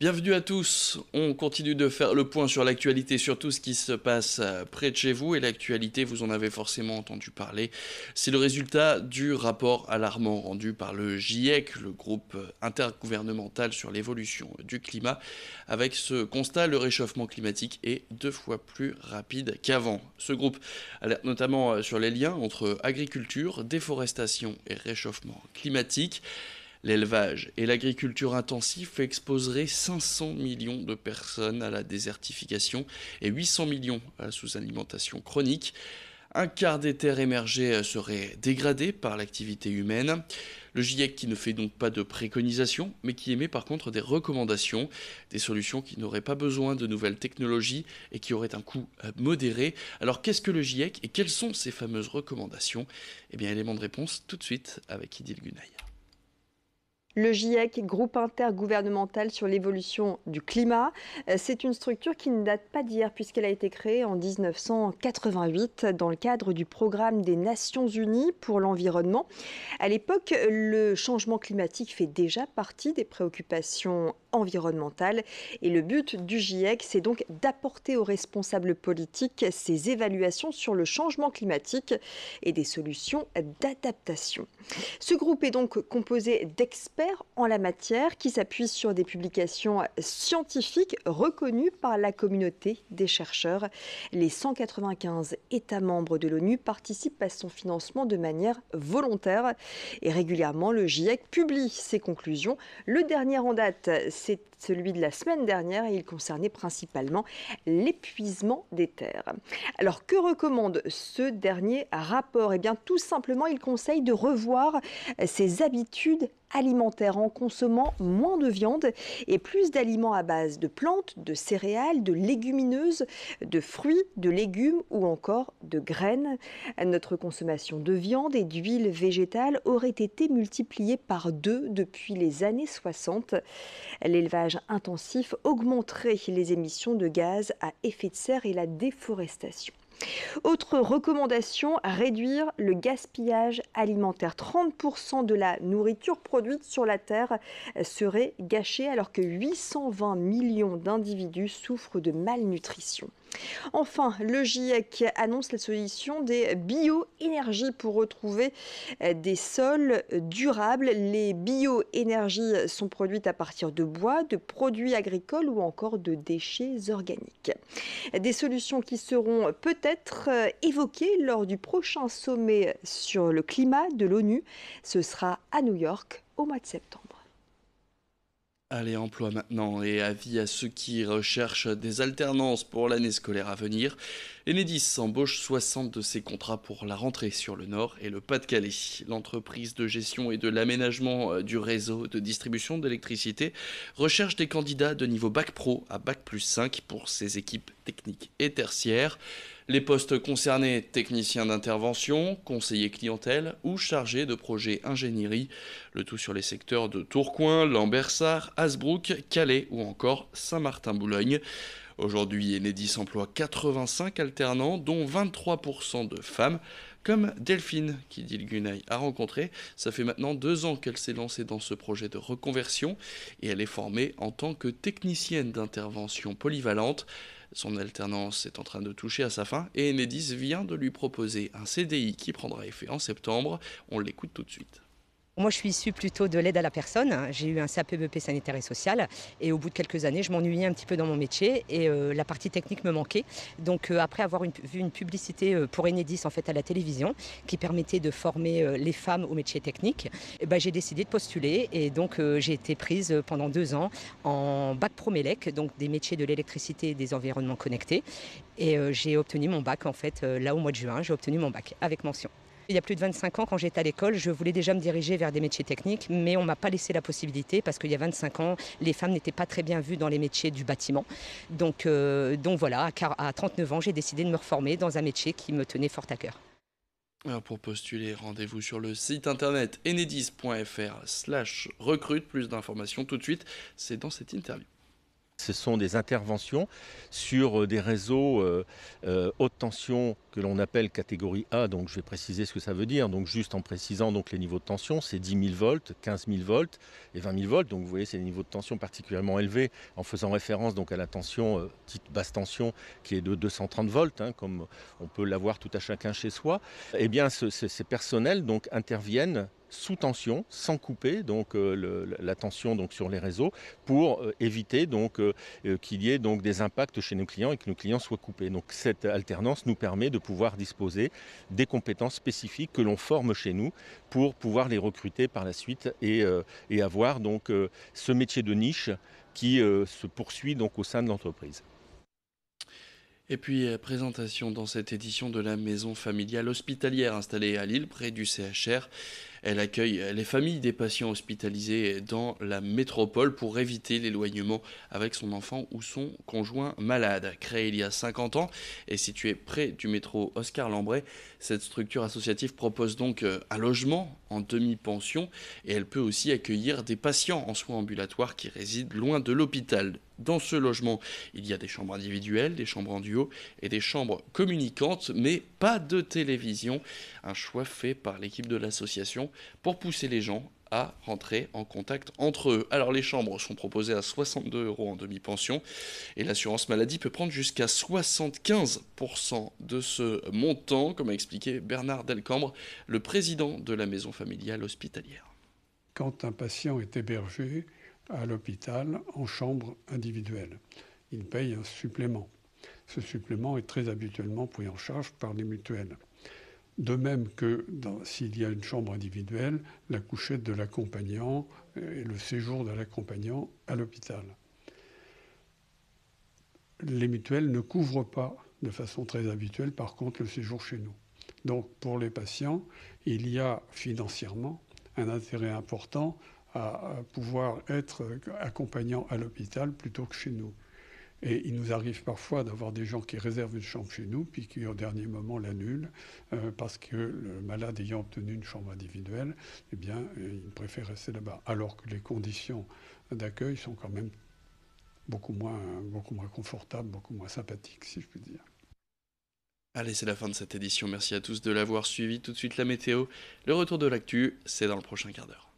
Bienvenue à tous, on continue de faire le point sur l'actualité, sur tout ce qui se passe euh, près de chez vous, et l'actualité, vous en avez forcément entendu parler, c'est le résultat du rapport alarmant rendu par le GIEC, le groupe intergouvernemental sur l'évolution du climat. Avec ce constat, le réchauffement climatique est deux fois plus rapide qu'avant. Ce groupe alerte notamment euh, sur les liens entre agriculture, déforestation et réchauffement climatique. L'élevage et l'agriculture intensive exposeraient 500 millions de personnes à la désertification et 800 millions à la sous-alimentation chronique. Un quart des terres émergées seraient dégradées par l'activité humaine. Le GIEC qui ne fait donc pas de préconisations, mais qui émet par contre des recommandations, des solutions qui n'auraient pas besoin de nouvelles technologies et qui auraient un coût euh, modéré. Alors qu'est-ce que le GIEC et quelles sont ces fameuses recommandations Eh bien, élément de réponse tout de suite avec Idil Gunaï. Le GIEC, groupe intergouvernemental sur l'évolution du climat, euh, c'est une structure qui ne date pas d'hier puisqu'elle a été créée en 1988 dans le cadre du programme des Nations Unies pour l'environnement. À l'époque, le changement climatique fait déjà partie des préoccupations environnementales et le but du GIEC, c'est donc d'apporter aux responsables politiques ces évaluations sur le changement climatique et des solutions d'adaptation. Ce groupe est donc composé d'experts en la matière qui s'appuie sur des publications scientifiques reconnues par la communauté des chercheurs. Les 195 États membres de l'ONU participent à son financement de manière volontaire et régulièrement le GIEC publie ses conclusions. Le dernier en date, c'est celui de la semaine dernière et il concernait principalement l'épuisement des terres. Alors que recommande ce dernier rapport Eh bien tout simplement il conseille de revoir euh, ses habitudes alimentaires en consommant moins de viande et plus d'aliments à base de plantes, de céréales, de légumineuses, de fruits, de légumes ou encore de graines. Notre consommation de viande et d'huile végétale aurait été multipliée par deux depuis les années 60. L'élevage intensif augmenterait les émissions de gaz à effet de serre et la déforestation. Autre recommandation, réduire le gaspillage alimentaire. 30% de la nourriture produite sur la Terre serait gâchée alors que 820 millions d'individus souffrent de malnutrition. Enfin, le GIEC annonce la solution des bioénergies pour retrouver euh, des sols durables. Les bioénergies sont produites à partir de bois, de produits agricoles ou encore de déchets organiques. Des solutions qui seront peut-être être euh, évoquée lors du prochain sommet sur le climat de l'ONU. Ce sera à New York au mois de septembre. Allez, emploi maintenant et avis à ceux qui recherchent des alternances pour l'année scolaire à venir. Enedis embauche 60 de ses contrats pour la rentrée sur le Nord et le Pas-de-Calais. L'entreprise de gestion et de l'aménagement euh, du réseau de distribution d'électricité recherche des candidats de niveau Bac Pro à Bac plus 5 pour ses équipes techniques et tertiaires. Les postes concernés, technicien d'intervention, conseiller clientèle ou chargé de projet ingénierie, le tout sur les secteurs de Tourcoing, Lambersart, Hasbrouck, Calais ou encore Saint-Martin-Boulogne. Aujourd'hui, Enedis emploie 85 alternants, dont 23% de femmes comme Delphine, qui dit le a rencontré. Ça fait maintenant deux ans qu'elle s'est lancée dans ce projet de reconversion et elle est formée en tant que technicienne d'intervention polyvalente. Son alternance est en train de toucher à sa fin et Enedis vient de lui proposer un CDI qui prendra effet en septembre. On l'écoute tout de suite. Moi, je suis issue plutôt de l'aide à la personne. J'ai eu un CAPBP e sanitaire et social. Et au bout de quelques années, je m'ennuyais un petit peu dans mon métier et euh, la partie technique me manquait. Donc, euh, après avoir vu une publicité euh, pour Enedis en fait à la télévision qui permettait de former les femmes au métier technique, eh ben, j'ai décidé de postuler et donc j'ai été prise pendant deux ans en bac Promélec, donc des métiers de l'électricité et des environnements connectés. Et j'ai obtenu mon bac en fait là au mois de juin. J'ai obtenu mon bac avec mention. Il y a plus de 25 ans, quand j'étais à l'école, je voulais déjà me diriger vers des métiers techniques, mais on ne m'a pas laissé la possibilité parce qu'il y a 25 ans, les femmes n'étaient pas très bien vues dans les métiers du bâtiment. Donc, euh, donc voilà, à 39 ans, j'ai décidé de me reformer dans un métier qui me tenait fort à cœur. pour postuler, rendez-vous sur le site internet enedis.fr slash recrute. Plus d'informations tout de suite, c'est dans cette interview. Ce sont des interventions sur euh, des réseaux euh, euh, haute tension que l'on appelle catégorie A. Donc je vais préciser ce que ça veut dire. Donc juste en précisant donc les niveaux de tension, c'est 10 000 volts, 15 000 volts et 20 000 volts. Donc vous voyez, c'est des niveaux de tension particulièrement élevés en faisant référence donc à la tension petite basse tension qui est de 230 volts, hein, comme on peut l'avoir tout à chacun chez soi. Eh bien, ces personnels donc interviennent sous tension, sans couper donc euh, la tension donc sur les réseaux, pour euh, éviter euh, qu'il y ait donc des impacts chez nos clients et que nos clients soient coupés. Donc cette alternance nous permet de pouvoir disposer des compétences spécifiques que l'on forme chez nous pour pouvoir les recruter par la suite et, avoir donc ce métier de niche qui se poursuit donc au sein de l'entreprise. Et puis, présentation dans cette édition de la maison familiale hospitalière installée à Lille, près du CHR. Elle accueille les familles des patients hospitalisés dans la métropole pour éviter l'éloignement avec son enfant ou son conjoint malade. Créée il y a 50 ans et située près du métro Oscar Lambret, cette structure associative propose donc euh, un logement en demi-pension et elle peut aussi accueillir des patients en soins ambulatoires qui résident loin de l'hôpital. Dans ce logement, il y a des chambres individuelles, des chambres en duo et des chambres communicantes, mais pas de télévision. Un choix fait par l'équipe de l'association pour pousser les gens à rentrer en contact entre eux. Alors les chambres sont proposées à 62 euros en demi-pension et l'assurance maladie peut prendre jusqu'à 75% de ce montant, comme a expliqué Bernard Delcambre, le président de la maison familiale hospitalière. Quand un patient est hébergé à l'hôpital en chambre individuelle, il paye un supplément. Ce supplément est très habituellement pris en charge par les mutuelles de même que s'il y a une chambre individuelle, la couchette de l'accompagnant et le séjour de l'accompagnant à l'hôpital. Les mutuelles ne couvrent pas de façon très habituelle, par contre, le séjour chez nous. Donc pour les patients, il y a financièrement un intérêt important à pouvoir être accompagnant à l'hôpital plutôt que chez nous. Et il nous arrive parfois d'avoir des gens qui réservent une chambre chez nous, puis qui au dernier moment l'annulent, euh, parce que le malade ayant obtenu une chambre individuelle, eh bien, euh, il préfère rester là-bas. Alors que les conditions d'accueil sont quand même beaucoup moins, beaucoup moins confortables, beaucoup moins sympathiques, si je puis dire. Allez, c'est la fin de cette édition. Merci à tous de l'avoir suivi. Tout de suite, la météo. Le retour de l'actu, c'est dans le prochain quart d'heure.